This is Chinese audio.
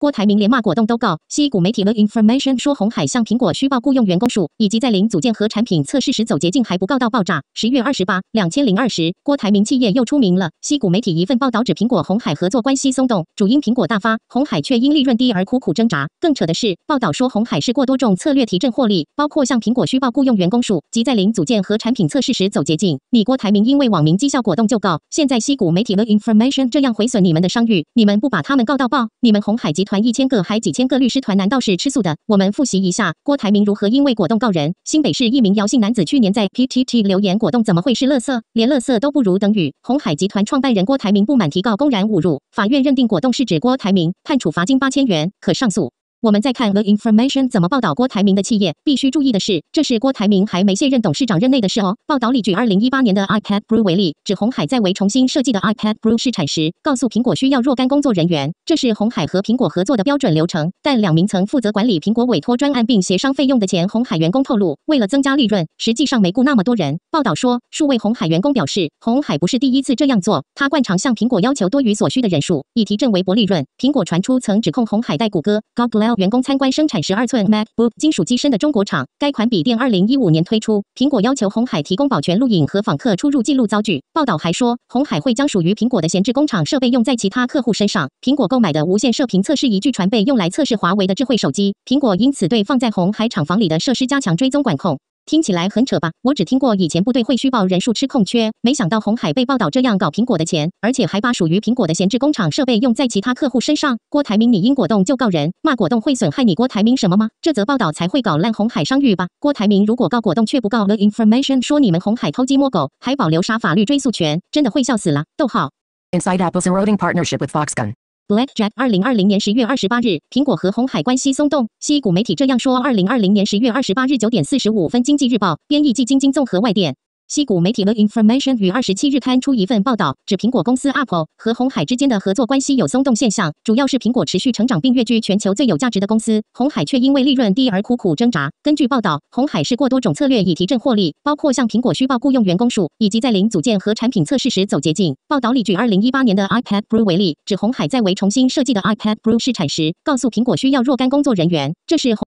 郭台铭连骂果冻都告，西谷媒体的 Information 说红海向苹果虚报雇佣员工数，以及在零组件和产品测试时走捷径，还不告到爆炸。十月二十八，两千零二十，郭台铭企业又出名了。西谷媒体一份报道指苹果红海合作关系松动，主因苹果大发，红海却因利润低而苦苦挣扎。更扯的是，报道说红海是过多重策略提振获利，包括向苹果虚报雇佣员工数及在零组件和产品测试时走捷径。你郭台铭因为网民讥笑果冻就告，现在西谷媒体的 Information 这样毁损你们的商誉，你们不把他们告到爆，你们红海集。团一千个还几千个律师团难道是吃素的？我们复习一下郭台铭如何因为果冻告人。新北市一名姚姓男子去年在 PTT 留言果冻怎么会是乐色，连乐色都不如，等于红海集团创办人郭台铭不满提告，公然侮辱，法院认定果冻是指郭台铭，判处罚金八千元，可上诉。我们再看《The Information》怎么报道郭台铭的企业。必须注意的是，这是郭台铭还没卸任董事长任内的事哦。报道里举二零一八年的 iPad Pro 为例，指红海在为重新设计的 iPad Pro 试产时，告诉苹果需要若干工作人员，这是红海和苹果合作的标准流程。但两名曾负责管理苹果委托专案并协商费用的前红海员工透露，为了增加利润，实际上没雇那么多人。报道说，数位红海员工表示，红海不是第一次这样做，他惯常向苹果要求多于所需的人数，以提振微薄利润。苹果传出曾指控红海带谷歌 （Google）。员工参观生产12寸 MacBook 金属机身的中国厂，该款笔电2015年推出。苹果要求红海提供保全录影和访客出入记录遭拒。报道还说，红海会将属于苹果的闲置工厂设备用在其他客户身上。苹果购买的无线射频测试仪据传被用来测试华为的智慧手机，苹果因此对放在红海厂房里的设施加强追踪管控。听起来很扯吧？我只听过以前部队会虚报人数吃空缺，没想到红海被报道这样搞苹果的钱，而且还把属于苹果的闲置工厂设备用在其他客户身上。郭台铭你因果冻就告人，骂果冻会损害你郭台铭什么吗？这则报道才会搞烂红海商誉吧？郭台铭如果告果冻，却不告 The Information 说你们红海偷鸡摸狗，还保留啥法律追诉权？真的会笑死了。逗号。Inside Apple's Eroding Partnership with Foxconn。Blackjack。二零二零年十月二十八日，苹果和红海关系松动。西谷媒体这样说。二零二零年十月二十八日九点四十五分，经济日报编译，季晶晶综合外电。西谷媒体的 Information 于二十七日刊出一份报道，指苹果公司 Apple 和红海之间的合作关系有松动现象，主要是苹果持续成长并跃居全球最有价值的公司，红海却因为利润低而苦苦挣扎。根据报道，红海是过多种策略以提振获利，包括向苹果虚报雇佣员工数，以及在零组件和产品测试时走捷径。报道例举二零一八年的 iPad Pro 为例，指红海在为重新设计的 iPad Pro 试产时，告诉苹果需要若干工作人员，这是红。